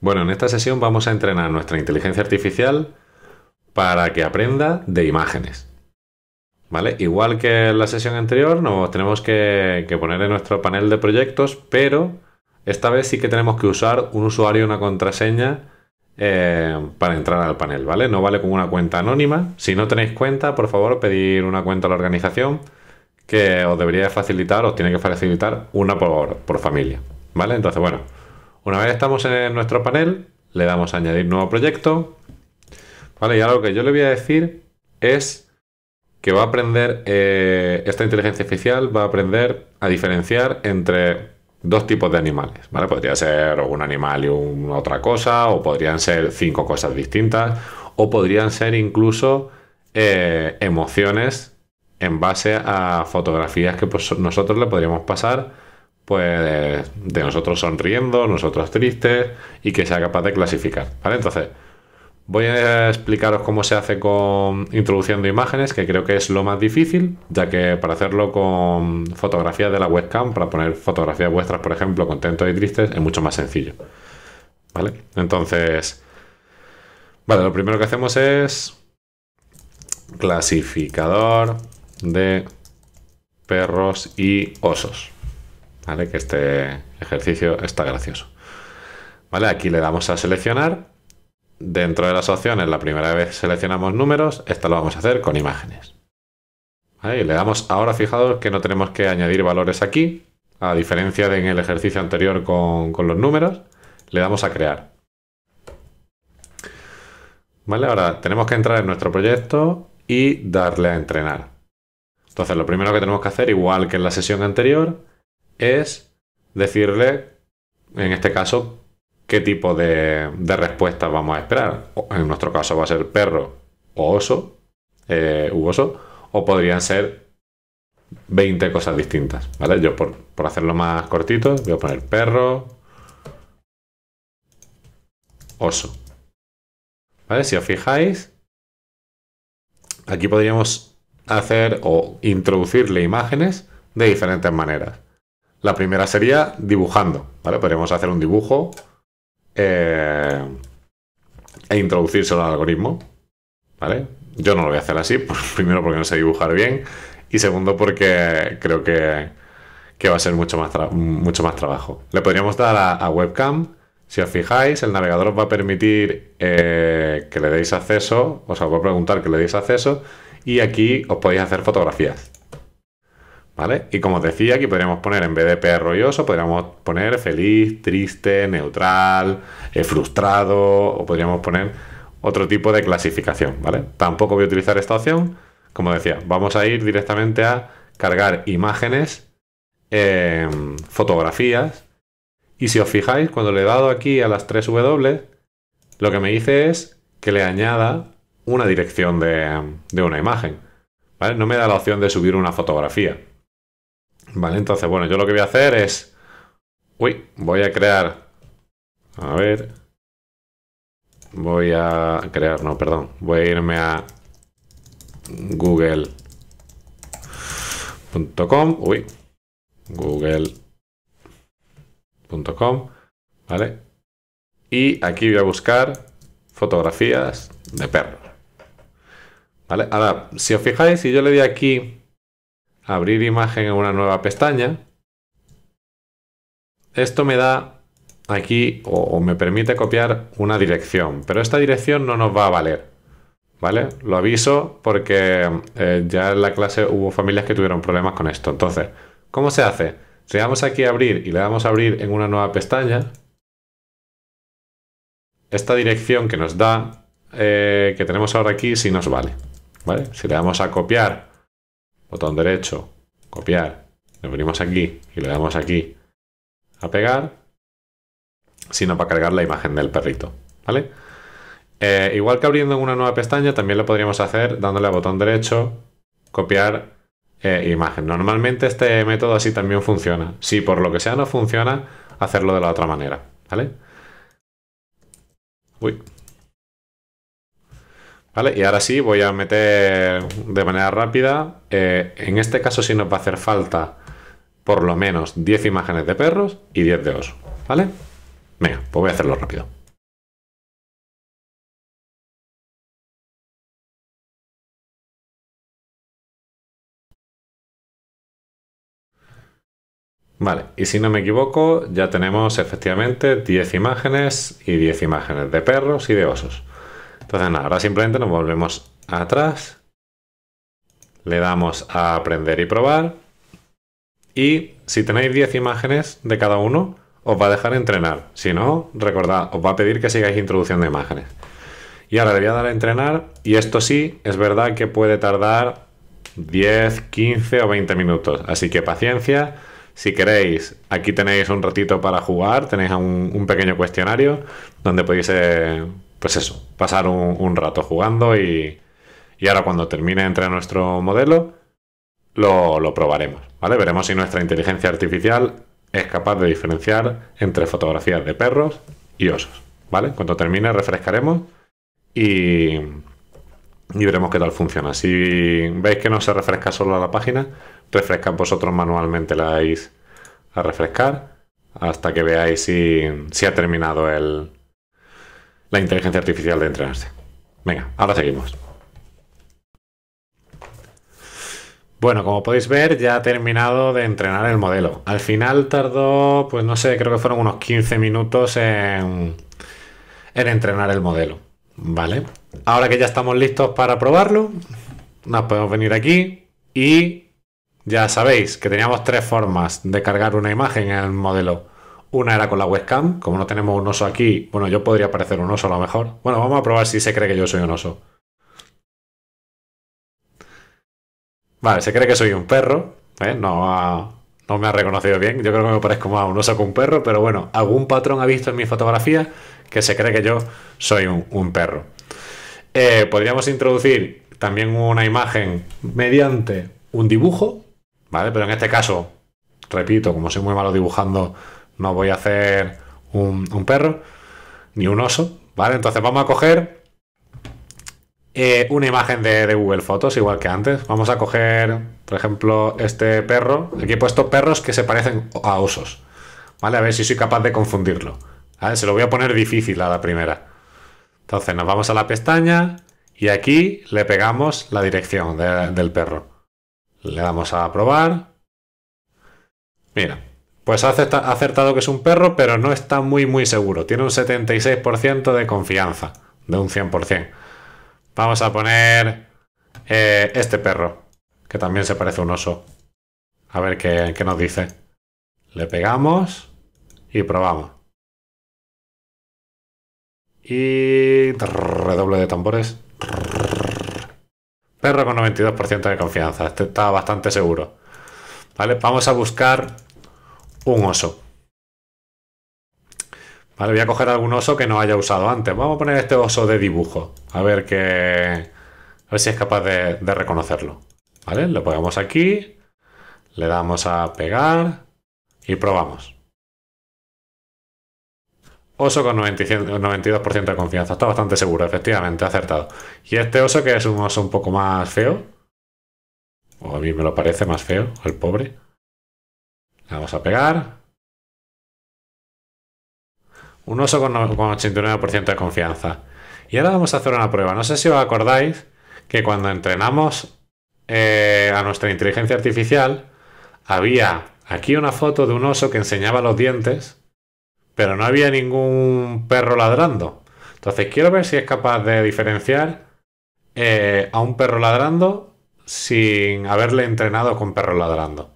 Bueno, en esta sesión vamos a entrenar nuestra inteligencia artificial para que aprenda de imágenes. ¿Vale? Igual que en la sesión anterior, nos tenemos que, poner en nuestro panel de proyectos, pero esta vez sí que tenemos que usar un usuario y una contraseña eh, para entrar al panel, ¿vale? No vale con una cuenta anónima. Si no tenéis cuenta, por favor, pedir una cuenta a la organización que os debería facilitar, os tiene que facilitar una por, por familia, ¿vale? Entonces, bueno, una vez estamos en nuestro panel, le damos a añadir nuevo proyecto. Vale, y ahora lo que yo le voy a decir es que va a aprender, eh, esta inteligencia artificial va a aprender a diferenciar entre dos tipos de animales, Podría ser un animal y una otra cosa, o podrían ser cinco cosas distintas, o podrían ser incluso eh, emociones en base a fotografías que pues, nosotros le podríamos pasar pues de nosotros sonriendo, nosotros tristes y que sea capaz de clasificar, ¿vale? Entonces, voy a explicaros cómo se hace con introduciendo imágenes, que creo que es lo más difícil, ya que para hacerlo con fotografías de la webcam, para poner fotografías vuestras, por ejemplo, contentos y tristes, es mucho más sencillo, ¿vale? Entonces, vale, lo primero que hacemos es clasificador de perros y osos. ¿vale? Que este ejercicio está gracioso. ¿Vale? Aquí le damos a seleccionar. Dentro de las opciones, la primera vez seleccionamos números, esta lo vamos a hacer con imágenes. ¿Vale? le damos ahora, fijados que no tenemos que añadir valores aquí, a diferencia de en el ejercicio anterior con, con los números, le damos a crear. ¿Vale? Ahora tenemos que entrar en nuestro proyecto y darle a entrenar. Entonces lo primero que tenemos que hacer, igual que en la sesión anterior, es decirle, en este caso, qué tipo de, respuesta vamos a esperar. En nuestro caso va a ser perro o oso, eh, u oso, o podrían ser 20 cosas distintas, Yo por, hacerlo más cortito voy a poner perro, oso. Si os fijáis, aquí podríamos hacer o introducirle imágenes de diferentes maneras. La primera sería dibujando, Podríamos hacer un dibujo eh, e introducirse al algoritmo, ¿vale? Yo no lo voy a hacer así, primero porque no sé dibujar bien y segundo porque creo que, va a ser mucho más, mucho más trabajo. Le podríamos dar a, webcam, si os fijáis, el navegador os va a permitir eh, que le deis acceso, os va a preguntar que le deis acceso y aquí os podéis hacer fotografías. Y como os decía, aquí podríamos poner, en vez de perro podríamos poner feliz, triste, neutral, eh, frustrado, o podríamos poner otro tipo de clasificación, ¿vale? Tampoco voy a utilizar esta opción. Como decía, vamos a ir directamente a cargar imágenes, em, fotografías, y si os fijáis, cuando le he dado aquí a las tres W, lo que me dice es que le añada una dirección de, una imagen. No me da la opción de subir una fotografía. Vale, entonces, bueno, yo lo que voy a hacer es... Uy, voy a crear... A ver... Voy a crear, no, perdón. Voy a irme a google.com. Uy, google.com. ¿Vale? Y aquí voy a buscar fotografías de perro. ¿Vale? Ahora, si os fijáis, si yo le doy aquí abrir imagen en una nueva pestaña. Esto me da aquí o, me permite copiar una dirección, pero esta dirección no nos va a valer. ¿Vale? Lo aviso porque eh, ya en la clase hubo familias que tuvieron problemas con esto. Entonces, ¿cómo se hace? Si damos aquí a abrir y le damos a abrir en una nueva pestaña, esta dirección que nos da, eh, que tenemos ahora aquí, ...si nos vale. ¿Vale? Si le damos a copiar botón derecho, copiar, lo venimos aquí y le damos aquí a pegar, sino para cargar la imagen del perrito, ¿vale? Eh, igual que abriendo una nueva pestaña, también lo podríamos hacer dándole a botón derecho, copiar eh, imagen. Normalmente este método así también funciona. Si por lo que sea no funciona, hacerlo de la otra manera, ¿vale? Uy, y ahora sí voy a meter de manera rápida. Eh, en este caso sí nos va a hacer falta por lo menos 10 imágenes de perros y 10 de osos. ¿Vale? Venga, pues voy a hacerlo rápido. Vale, y si no me equivoco, ya tenemos efectivamente 10 imágenes y 10 imágenes de perros y de osos. Entonces nada, ahora simplemente nos volvemos atrás. Le damos a aprender y probar. Y si tenéis 10 imágenes de cada uno, os va a dejar entrenar. Si no, recordad, os va a pedir que sigáis introducción de imágenes. Y ahora le voy a dar a entrenar. Y esto sí, es verdad que puede tardar 10, 15 o 20 minutos. Así que paciencia. Si queréis, aquí tenéis un ratito para jugar, tenéis un, pequeño cuestionario donde podéis eh, pues eso, pasar un, rato jugando y, ahora cuando termine entre nuestro modelo lo, probaremos, ¿vale? Veremos si nuestra inteligencia artificial es capaz de diferenciar entre fotografías de perros y osos, ¿vale? Cuando termine refrescaremos y, veremos qué tal funciona. Si veis que no se refresca solo la página, refrescad vosotros manualmente, la vais a refrescar hasta que veáis si ha terminado el, la inteligencia artificial de entrenarse. Venga, ahora seguimos. Bueno, como podéis ver, ya ha terminado de entrenar el modelo. Al final tardó, pues no sé, creo que fueron unos 15 minutos en, en entrenar el modelo. Vale. Ahora que ya estamos listos para probarlo, nos podemos venir aquí y ya sabéis que teníamos tres formas de cargar una imagen en el modelo. Una era con la webcam, como no tenemos un oso aquí, bueno, yo podría parecer un oso a lo mejor. Bueno, vamos a probar si se cree que yo soy un oso. Vale, se cree que soy un perro, ¿eh? no, no me ha reconocido bien. Yo creo que me parezco más a un oso que un perro, pero bueno, algún patrón ha visto en mi fotografía que se cree que yo soy un, perro. Eh, podríamos introducir también una imagen mediante un dibujo, ¿vale? Pero en este caso, repito, como soy muy malo dibujando, no voy a hacer un, perro ni un oso, ¿vale? Entonces vamos a coger eh, una imagen de, Google Fotos, igual que antes. Vamos a coger, por ejemplo, este perro. Aquí he puesto perros que se parecen a osos, ¿vale? A ver si soy capaz de confundirlo. Se lo voy a poner difícil a la primera. Entonces nos vamos a la pestaña y aquí le pegamos la dirección del perro. Le damos a probar. Mira, pues ha acertado que es un perro, pero no está muy muy seguro. Tiene un 76% de confianza, de un 100%. Vamos a poner eh, este perro, que también se parece a un oso. A ver qué, qué nos dice. Le pegamos y probamos. Y redoble de tambores. Perro con 92% de confianza. Este está bastante seguro. Vale, vamos a buscar un oso. Vale, voy a coger algún oso que no haya usado antes. Vamos a poner este oso de dibujo. A ver que... A ver si es capaz de, reconocerlo. Vale, lo ponemos aquí. Le damos a pegar. Y probamos. Oso con 92% de confianza. Está bastante seguro, efectivamente, acertado. Y este oso que es un oso un poco más feo. O a mí me lo parece más feo, el pobre vamos a pegar. Un oso con 89% de confianza. Y ahora vamos a hacer una prueba. No sé si os acordáis que cuando entrenamos eh, a nuestra inteligencia artificial, había aquí una foto de un oso que enseñaba los dientes, pero no había ningún perro ladrando. Entonces quiero ver si es capaz de diferenciar eh, a un perro ladrando sin haberle entrenado con perro ladrando.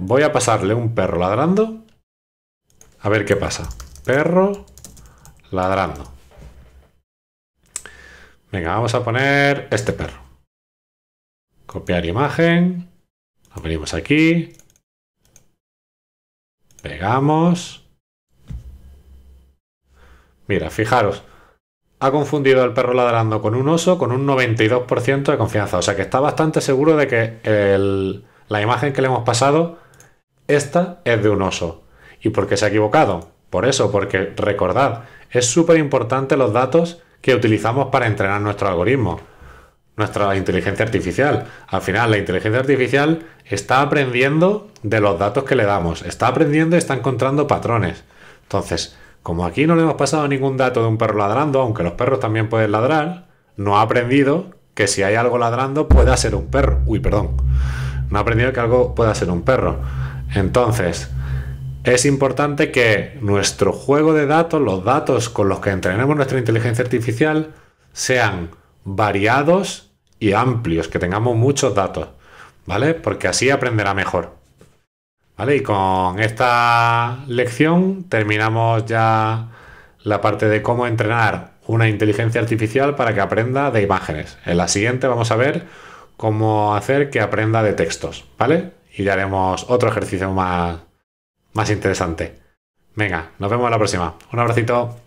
Voy a pasarle un perro ladrando. A ver qué pasa. Perro ladrando. Venga, vamos a poner este perro. Copiar imagen. Lo venimos aquí. Pegamos. Mira, fijaros. Ha confundido al perro ladrando con un oso con un 92% de confianza. O sea que está bastante seguro de que el, la imagen que le hemos pasado, esta es de un oso. ¿Y por qué se ha equivocado? Por eso, porque recordad, es súper importante los datos que utilizamos para entrenar nuestro algoritmo, nuestra inteligencia artificial. Al final, la inteligencia artificial está aprendiendo de los datos que le damos, está aprendiendo y está encontrando patrones. Entonces, como aquí no le hemos pasado ningún dato de un perro ladrando, aunque los perros también pueden ladrar, no ha aprendido que si hay algo ladrando pueda ser un perro. Uy, perdón no ha aprendido que algo pueda ser un perro. Entonces, es importante que nuestro juego de datos, los datos con los que entrenemos nuestra inteligencia artificial, sean variados y amplios, que tengamos muchos datos, ¿vale? Porque así aprenderá mejor. ¿Vale? Y con esta lección terminamos ya la parte de cómo entrenar una inteligencia artificial para que aprenda de imágenes. En la siguiente vamos a ver cómo hacer que aprenda de textos, ¿vale? Y ya haremos otro ejercicio más, más interesante. Venga, nos vemos la próxima. Un abracito.